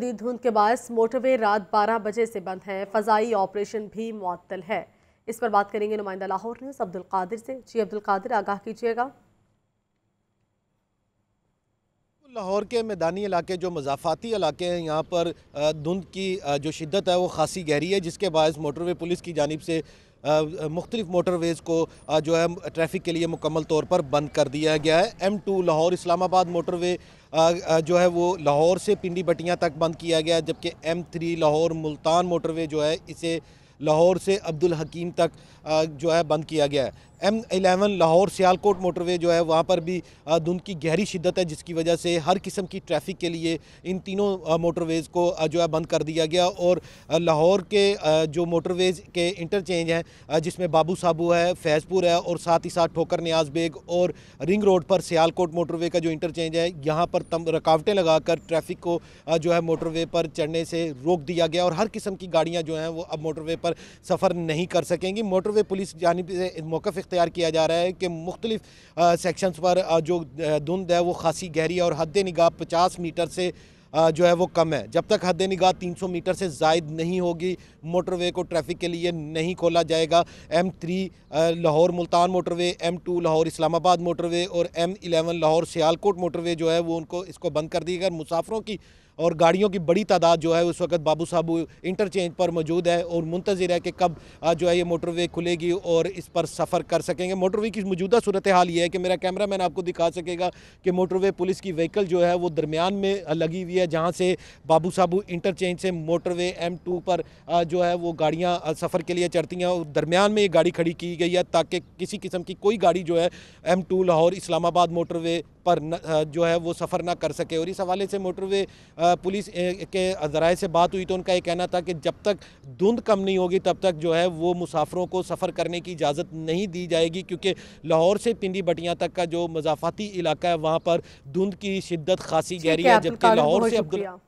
दी धुंध के बायस मोटरवे रात 12 बजे से बंद है फजाई ऑपरेशन भी मुअत्तल है इस पर बात करेंगे नुमाइंदा लाहौर न्यूज़ अब्दुल कादिर से जी अब्दुल कादिर आगाह कीजिएगा लाहौर के मैदानी इलाके जो मजाफाती इलाके हैं यहाँ पर धुंध की जो शिद्दत है वो खासी गहरी है जिसके बायस मोटरवे पुलिस की जानब से मुख्तलिफ मोटरवेज़ को जो है ट्रैफिक के लिए मुकम्मल तौर पर बंद कर दिया गया है M two Lahore Islamabad motorway जो है वो लाहौर से पिंडी बटियाँ तक बंद किया गया है जबकि M three Lahore Multan motorway जो है इसे लाहौर से अब्दुल हकीम तक जो है बंद किया गया है M eleven Lahore Sialkot motorway जो है वहाँ पर भी धुंध की गहरी शिद्दत है जिसकी वजह से हर किस्म की ट्रैफिक के लिए इन तीनों मोटरवेज़ को जो है बंद कर दिया गया और लाहौर के जो मोटरवेज़ के इंटरचेंज हैं जिसमें बाबू साबू है फैज़पुर है और साथ ही साथ ठोकर न्याज बेग और रिंग रोड पर सियालकोट मोटरवे का जो इंटरचेंज है यहाँ पर तम रुकावटें लगाकर ट्रैफिक को जो है मोटरवे पर चढ़ने से रोक दिया गया और हर किस्म की गाड़ियाँ जो हैं वो अब मोटरवे पर सफ़र नहीं कर सकेंगी मोटरवे पुलिस जानब से मौक़ अख्तियार किया जा रहा है कि मुख्तलिफ सेक्शंस पर जो धुंध है वो खासी गहरी है और हद निगाह पचास मीटर से जो है वो कम है जब तक हद निगाह 300 मीटर से जायद नहीं होगी मोटरवे को ट्रैफिक के लिए नहीं खोला जाएगा M three Lahore Multan motorway M two Lahore Islamabad motorway और M eleven Lahore Sialkot motorway जो है वो उनको इसको बंद कर दिया मुसाफरों की और गाड़ियों की बड़ी तादाद जो है उस वक्त बाबू साहब इंटरचेंज पर मौजूद है और मुंतजर है कि कब जो है ये मोटरवे खुलेगी और इस पर सफ़र कर सकेंगे मोटरवे की मौजूदा सूरत हाल ये है कि मेरा कैमरा मैन आपको दिखा सकेगा कि मोटरवे पुलिस की व्हीकल जो है वो दरमियान में लगी हुई है जहाँ से बाबू साहब इंटरचेंज से मोटरवे एम टू पर जो है वो गाड़ियाँ सफ़र के लिए चढ़ती हैं और दरमियान में ये गाड़ी खड़ी की गई है ताकि किसी किस्म की कोई गाड़ी जो है M two Lahore Islamabad motorway पर न, जो है वो सफ़र ना कर सके और इस हवाले से मोटरवे पुलिस के ज़राए से बात हुई तो उनका ये कहना था कि जब तक धुंध कम नहीं होगी तब तक जो है वो मुसाफरों को सफ़र करने की इजाज़त नहीं दी जाएगी क्योंकि लाहौर से पिंडी बटियाँ तक का जो मजाफाती इलाका है वहाँ पर धुंध की शिद्दत खासी गहरी है जबकि लाहौर से अब्दुल्ला